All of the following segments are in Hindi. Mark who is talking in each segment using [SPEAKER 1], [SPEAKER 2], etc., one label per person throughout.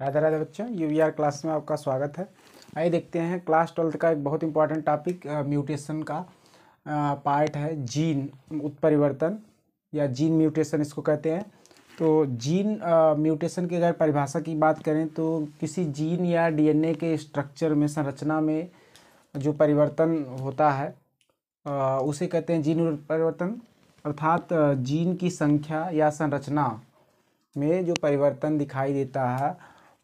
[SPEAKER 1] राधा राधा बच्चों यू क्लास में आपका स्वागत है आइए देखते हैं क्लास ट्वेल्थ का एक बहुत इंपॉर्टेंट टॉपिक म्यूटेशन का पार्ट है जीन उत्परिवर्तन या जीन म्यूटेशन इसको कहते हैं तो जीन म्यूटेशन की अगर परिभाषा की बात करें तो किसी जीन या डीएनए के स्ट्रक्चर में संरचना में जो परिवर्तन होता है आ, उसे कहते हैं जीन परिवर्तन अर्थात जीन की संख्या या संरचना में जो परिवर्तन दिखाई देता है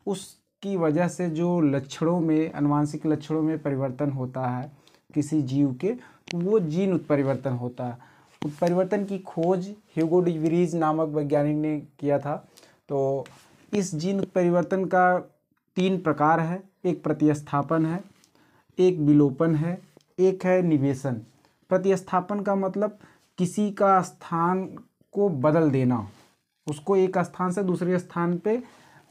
[SPEAKER 1] उसकी वजह से जो लक्षणों में अनुवांशिक लक्षणों में परिवर्तन होता है किसी जीव के वो जीन उत्परिवर्तन होता है उत्परिवर्तन की खोज ह्यूगो नामक वैज्ञानिक ने किया था तो इस जीन उत्परिवर्तन का तीन प्रकार है एक प्रतिस्थापन है एक विलोपन है एक है निवेशन प्रतिस्थापन का मतलब किसी का स्थान को बदल देना उसको एक स्थान से दूसरे स्थान पे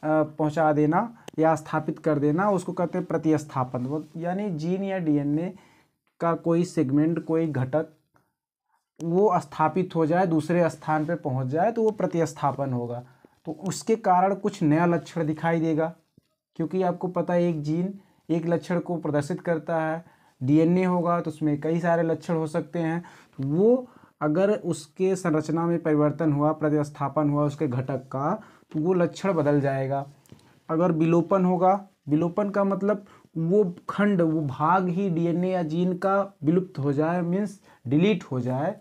[SPEAKER 1] पहुंचा देना या स्थापित कर देना उसको कहते हैं प्रतिस्थापन यानी जीन या डीएनए का कोई सेगमेंट कोई घटक वो स्थापित हो जाए दूसरे स्थान पर पहुंच जाए तो वो प्रतिस्थापन होगा तो उसके कारण कुछ नया लक्षण दिखाई देगा क्योंकि आपको पता है एक जीन एक लक्षण को प्रदर्शित करता है डीएनए होगा तो उसमें कई सारे लक्षण हो सकते हैं तो वो अगर उसके संरचना में परिवर्तन हुआ प्रतिस्थापन हुआ उसके घटक का तो वो लक्षण बदल जाएगा अगर विलोपन होगा विलोपन का मतलब वो खंड वो भाग ही डीएनए या जीन का विलुप्त हो जाए मीन्स डिलीट हो जाए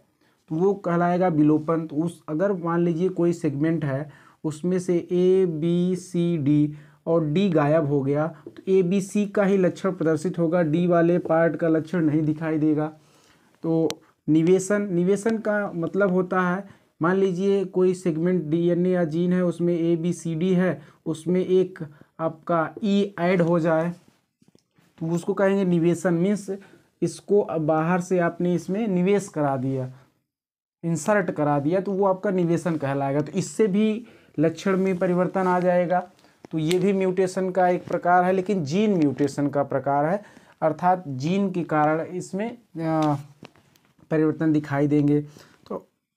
[SPEAKER 1] तो वो कहलाएगा विलोपन तो उस अगर मान लीजिए कोई सेगमेंट है उसमें से ए बी सी डी और डी गायब हो गया तो ए बी सी का ही लक्षण प्रदर्शित होगा डी वाले पार्ट का लक्षण नहीं दिखाई देगा तो निवेशन निवेशन का मतलब होता है मान लीजिए कोई सेगमेंट डीएनए या जीन है उसमें ए बी सी डी है उसमें एक आपका ई e ऐड हो जाए तो उसको कहेंगे निवेशन मीन्स इसको बाहर से आपने इसमें निवेश करा दिया इंसर्ट करा दिया तो वो आपका निवेशन कहलाएगा तो इससे भी लक्षण में परिवर्तन आ जाएगा तो ये भी म्यूटेशन का एक प्रकार है लेकिन जीन म्यूटेशन का प्रकार है अर्थात जीन के कारण इसमें परिवर्तन दिखाई देंगे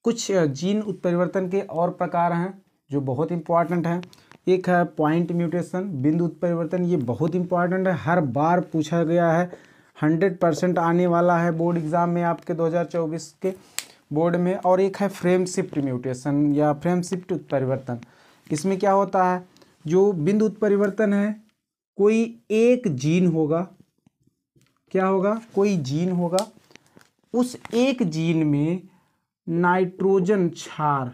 [SPEAKER 1] कुछ जीन उत्परिवर्तन के और प्रकार हैं जो बहुत इंपॉर्टेंट हैं एक है पॉइंट म्यूटेशन बिंदु उत्परिवर्तन ये बहुत इंपॉर्टेंट है हर बार पूछा गया है हंड्रेड परसेंट आने वाला है बोर्ड एग्ज़ाम में आपके 2024 के बोर्ड में और एक है फ्रेम शिफ्ट म्यूटेशन या फ्रेम शिफ्ट उत्परिवर्तन इसमें क्या होता है जो बिंदु उत्परिवर्तन है कोई एक जीन होगा क्या होगा कोई जीन होगा उस एक जीन में नाइट्रोजन क्षार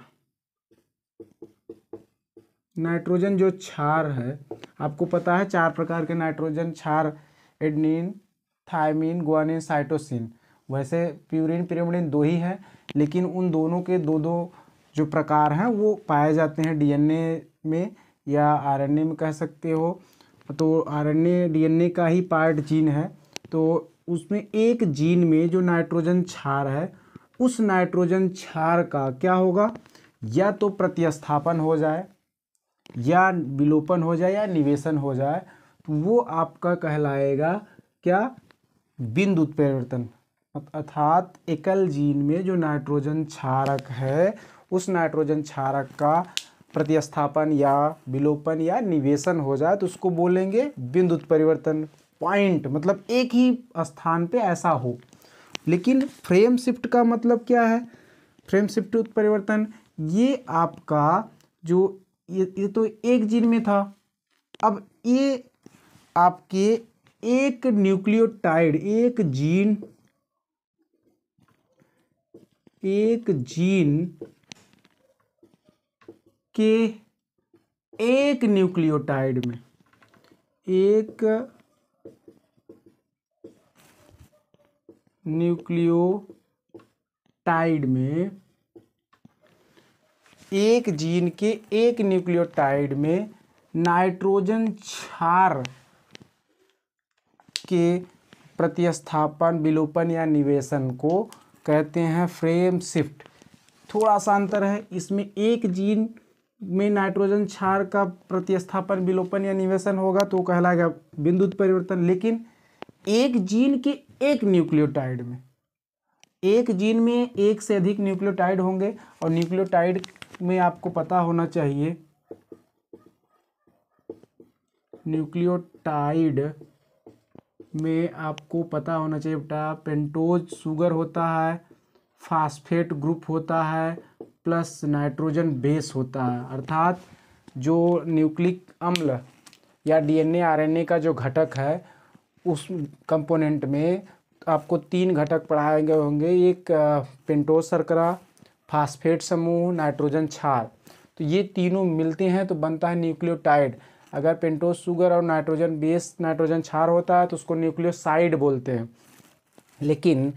[SPEAKER 1] नाइट्रोजन जो क्षार है आपको पता है चार प्रकार के नाइट्रोजन क्षार एडनिन थायमिन गुआनिन साइटोसिन वैसे प्यूरिन पिरेमिडिन दो ही है लेकिन उन दोनों के दो दो जो प्रकार हैं वो पाए जाते हैं डीएनए में या आरएनए में कह सकते हो तो आरएनए डीएनए का ही पार्ट जीन है तो उसमें एक जीन में जो नाइट्रोजन क्षार है उस नाइट्रोजन क्षार का क्या होगा या तो प्रतिस्थापन हो जाए या विलोपन हो जाए या निवेशन हो जाए तो वो आपका कहलाएगा क्या बिंदु उत्परिवर्तन अर्थात एकल जीन में जो नाइट्रोजन क्षारक है उस नाइट्रोजन क्षारक का प्रतिस्थापन या विलोपन या निवेशन हो जाए तो उसको बोलेंगे बिंदु उत्परिवर्तन पॉइंट मतलब एक ही स्थान पे ऐसा हो लेकिन फ्रेम शिफ्ट का मतलब क्या है फ्रेम शिफ्ट उत्परिवर्तन ये आपका जो ये, ये तो एक जीन में था अब ये आपके एक न्यूक्लियोटाइड एक जीन एक जीन के एक न्यूक्लियोटाइड में एक न्यूक्लियोटाइड में एक जीन के एक न्यूक्लियोटाइड में नाइट्रोजन क्षार के प्रतिस्थापन विलोपन या निवेशन को कहते हैं फ्रेम शिफ्ट थोड़ा सा अंतर है इसमें एक जीन में नाइट्रोजन क्षार का प्रतिस्थापन विलोपन या निवेशन होगा तो कहलाएगा बिंदुत परिवर्तन लेकिन एक जीन के एक न्यूक्लियोटाइड में एक जीन में एक से अधिक न्यूक्लियोटाइड होंगे और न्यूक्लियोटाइड में आपको पता होना चाहिए न्यूक्लियोटाइड में आपको पता होना चाहिए बेटा पेंटोज शुगर होता है फास्फेट ग्रुप होता है प्लस नाइट्रोजन बेस होता है अर्थात जो न्यूक्लिक अम्ल या डीएनए आरएनए का जो घटक है उस कंपोनेंट में आपको तीन घटक पढ़ाए गए होंगे एक पेंटोस सरकरा फास्फेट समूह नाइट्रोजन छार तो ये तीनों मिलते हैं तो बनता है न्यूक्लियोटाइड अगर पेंटोस शुगर और नाइट्रोजन बेस नाइट्रोजन छार होता है तो उसको न्यूक्लियोसाइड बोलते हैं लेकिन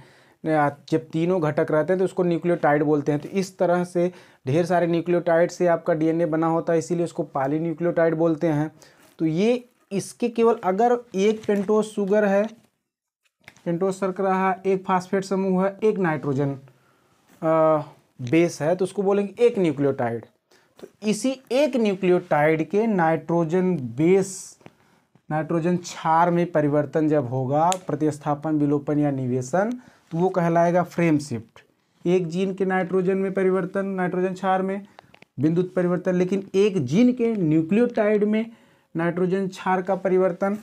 [SPEAKER 1] जब तीनों घटक रहते हैं तो उसको न्यूक्लियोटाइड बोलते हैं तो इस तरह से ढेर सारे न्यूक्लियोटाइड से आपका डीएनए बना होता है इसीलिए उसको पाली न्यूक्लियोटाइड बोलते हैं तो ये इसके केवल अगर एक पेंटोस शुगर है पेंटोज सरकरा है एक फास्फेट समूह है एक नाइट्रोजन बेस है तो उसको बोलेंगे एक न्यूक्लियोटाइड तो इसी एक न्यूक्लियोटाइड के नाइट्रोजन बेस नाइट्रोजन क्षार में परिवर्तन जब होगा प्रतिस्थापन विलोपन या निवेशन तो वो कहलाएगा फ्रेम शिफ्ट एक जीन के नाइट्रोजन में परिवर्तन नाइट्रोजन क्षार में बिंदुत परिवर्तन लेकिन एक जीन के न्यूक्लियोटाइड में नाइट्रोजन क्षार का परिवर्तन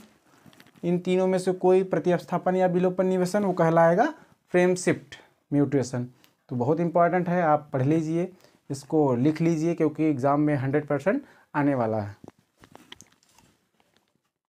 [SPEAKER 1] इन तीनों में से कोई प्रतिस्थापन या विलोपन निवेशन वो कहलाएगा फ्रेम शिफ्ट म्यूटेशन तो बहुत इंपॉर्टेंट है आप पढ़ लीजिए इसको लिख लीजिए क्योंकि एग्ज़ाम में हंड्रेड परसेंट आने वाला है